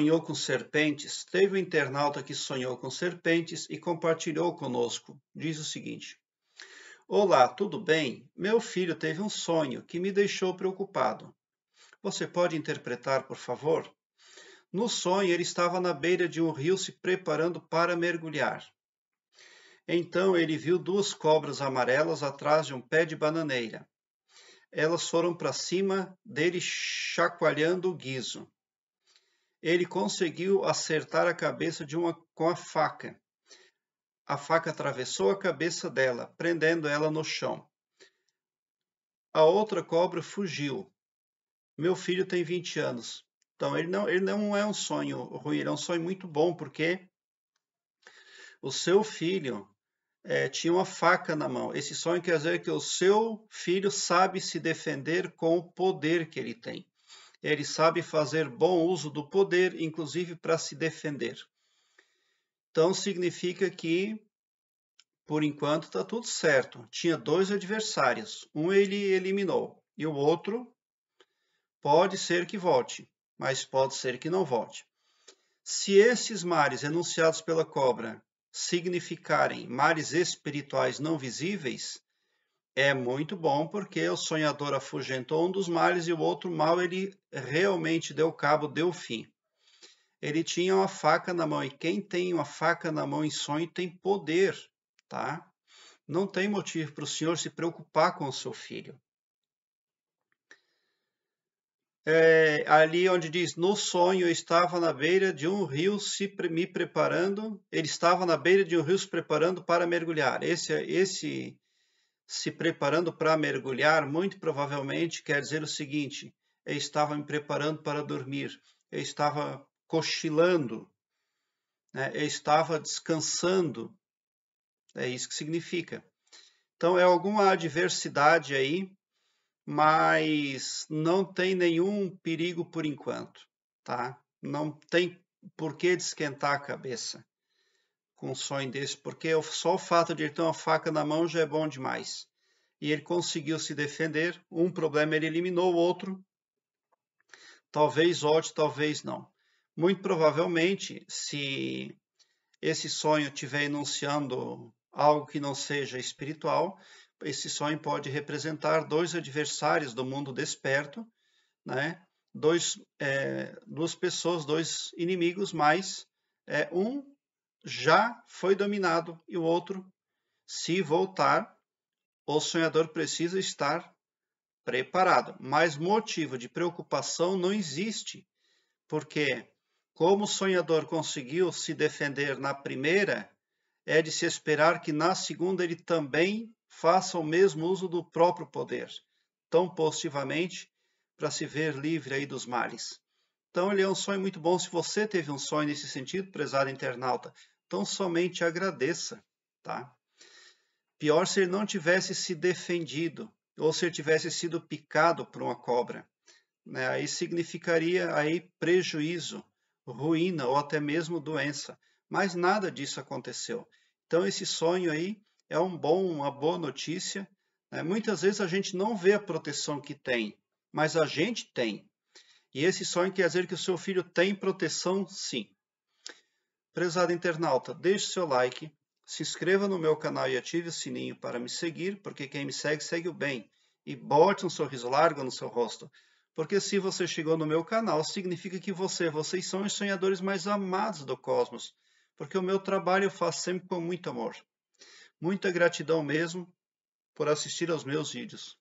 sonhou com serpentes, teve um internauta que sonhou com serpentes e compartilhou conosco. Diz o seguinte: Olá, tudo bem? Meu filho teve um sonho que me deixou preocupado. Você pode interpretar, por favor? No sonho, ele estava na beira de um rio se preparando para mergulhar. Então ele viu duas cobras amarelas atrás de um pé de bananeira. Elas foram para cima dele chacoalhando o guiso ele conseguiu acertar a cabeça de uma com a faca. A faca atravessou a cabeça dela, prendendo ela no chão. A outra cobra fugiu. Meu filho tem 20 anos. Então, ele não, ele não é um sonho ruim, ele é um sonho muito bom, porque o seu filho é, tinha uma faca na mão. Esse sonho quer dizer que o seu filho sabe se defender com o poder que ele tem ele sabe fazer bom uso do poder, inclusive para se defender. Então significa que, por enquanto, está tudo certo. Tinha dois adversários, um ele eliminou e o outro pode ser que volte, mas pode ser que não volte. Se esses mares enunciados pela cobra significarem mares espirituais não visíveis, é muito bom porque o sonhador afugentou um dos males e o outro mal ele realmente deu cabo, deu fim. Ele tinha uma faca na mão e quem tem uma faca na mão em sonho tem poder, tá? Não tem motivo para o senhor se preocupar com o seu filho. É, ali onde diz: No sonho eu estava na beira de um rio se pre me preparando. Ele estava na beira de um rio se preparando para mergulhar. Esse, é, esse se preparando para mergulhar, muito provavelmente quer dizer o seguinte: eu estava me preparando para dormir, eu estava cochilando, né? eu estava descansando. É isso que significa. Então, é alguma adversidade aí, mas não tem nenhum perigo por enquanto, tá? Não tem por que esquentar a cabeça com um sonho desse, porque só o fato de ele ter uma faca na mão já é bom demais. E ele conseguiu se defender. Um problema ele eliminou, o outro talvez olte, talvez não. Muito provavelmente, se esse sonho estiver enunciando algo que não seja espiritual, esse sonho pode representar dois adversários do mundo desperto, né? dois, é, duas pessoas, dois inimigos, mas é, um já foi dominado e o outro, se voltar, o sonhador precisa estar preparado. Mas motivo de preocupação não existe, porque como o sonhador conseguiu se defender na primeira, é de se esperar que na segunda ele também faça o mesmo uso do próprio poder, tão positivamente, para se ver livre aí dos males. Então, ele é um sonho muito bom. Se você teve um sonho nesse sentido, prezado internauta, então somente agradeça, tá? Pior se ele não tivesse se defendido ou se ele tivesse sido picado por uma cobra, né? Aí significaria aí prejuízo, ruína ou até mesmo doença. Mas nada disso aconteceu. Então esse sonho aí é um bom, uma boa notícia. Né? Muitas vezes a gente não vê a proteção que tem, mas a gente tem. E esse sonho quer dizer que o seu filho tem proteção, sim. Prezado internauta, deixe seu like, se inscreva no meu canal e ative o sininho para me seguir, porque quem me segue, segue o bem. E bote um sorriso largo no seu rosto, porque se você chegou no meu canal, significa que você, vocês são os sonhadores mais amados do cosmos, porque o meu trabalho eu faço sempre com muito amor. Muita gratidão mesmo por assistir aos meus vídeos.